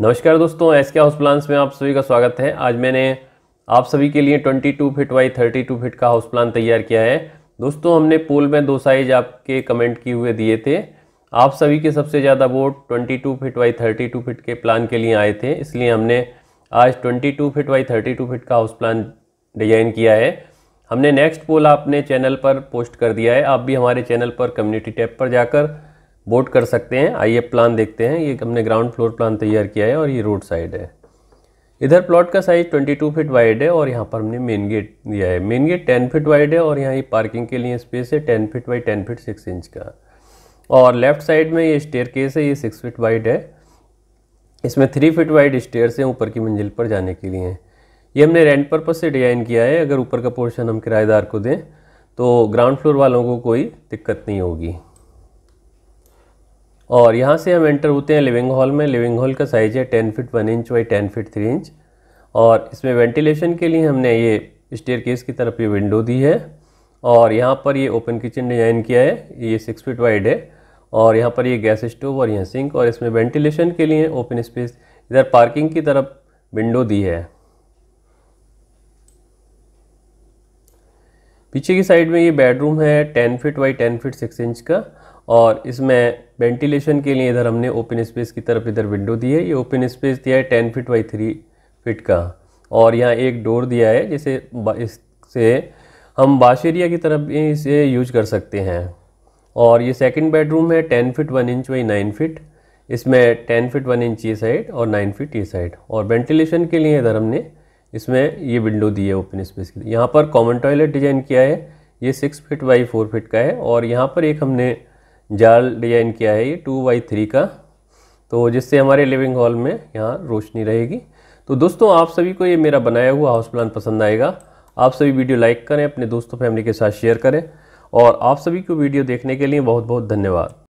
नमस्कार दोस्तों एस के हाउस प्लान्स में आप सभी का स्वागत है आज मैंने आप सभी के लिए 22 फीट बाई 32 फीट का हाउस प्लान तैयार किया है दोस्तों हमने पोल में दो साइज आपके कमेंट किए हुए दिए थे आप सभी के सबसे ज़्यादा वोट 22 फीट बाई 32 फीट के प्लान के लिए आए थे इसलिए हमने आज 22 फीट बाई 32 फीट का हाउस प्लान डिजाइन किया है हमने नेक्स्ट पोल आपने चैनल पर पोस्ट कर दिया है आप भी हमारे चैनल पर कम्युनिटी टैब पर जाकर बोट कर सकते हैं आइए प्लान देखते हैं ये हमने ग्राउंड फ्लोर प्लान तैयार किया है और ये रोड साइड है इधर प्लॉट का साइज 22 फीट वाइड है और यहाँ पर हमने मेन गेट दिया है मेन गेट 10 फीट वाइड है और यहाँ ये पार्किंग के लिए स्पेस है 10 फीट बाई 10 फीट 6 इंच का और लेफ्ट साइड में ये स्टेयर केस है ये 6 फीट वाइड है इसमें 3 फीट वाइड स्टेयर से ऊपर की मंजिल पर जाने के लिए ये हमने रेंट पर्पज़ से डिज़ाइन किया है अगर ऊपर का पोर्शन हम किराएदार को दें तो ग्राउंड फ्लोर वालों को कोई दिक्कत नहीं होगी और यहाँ से हम एंटर होते हैं लिविंग हॉल में लिविंग हॉल का साइज़ है ten feet one inch by ten feet three inch और इसमें वेंटिलेशन के लिए हमने ये स्टेयर केस की तरफ ये विंडो दी है और यहाँ पर ये ओपन किचन डिज़ाइन किया है ये सिक्स फिट वाइड है और यहाँ पर ये गैस स्टोव और यहाँ सिंक और इसमें वेंटिलेशन के लिए ओपन स्पेस इधर पार्किंग की तरफ विंडो दी है पीछे की साइड में ये बेडरूम है ten feet by ten feet six inch का और इसमें वेंटिलेशन के लिए इधर हमने ओपन स्पेस की तरफ इधर विंडो दी है ये ओपन स्पेस दिया है ten feet by three feet का और यहाँ एक डोर दिया है जिसे इससे हम बाश एरिया की तरफ भी इसे यूज कर सकते हैं और ये सेकंड बेडरूम है ten feet one inch by nine feet इसमें टेन फिट वन इंच ये साइड और नाइन फिट ये साइड और वेंटिलेशन के लिए इधर हमने इसमें ये विंडो दी है ओपन स्पेस के लिए यहाँ पर कॉमन टॉयलेट डिज़ाइन किया है ये six feet by four feet का है और यहाँ पर एक हमने जाल डिजाइन किया है ये टू बाई थ्री का तो जिससे हमारे लिविंग हॉल में यहाँ रोशनी रहेगी तो दोस्तों आप सभी को ये मेरा बनाया हुआ हाउस प्लान पसंद आएगा आप सभी वीडियो लाइक करें अपने दोस्तों फैमिली के साथ शेयर करें और आप सभी को वीडियो देखने के लिए बहुत बहुत धन्यवाद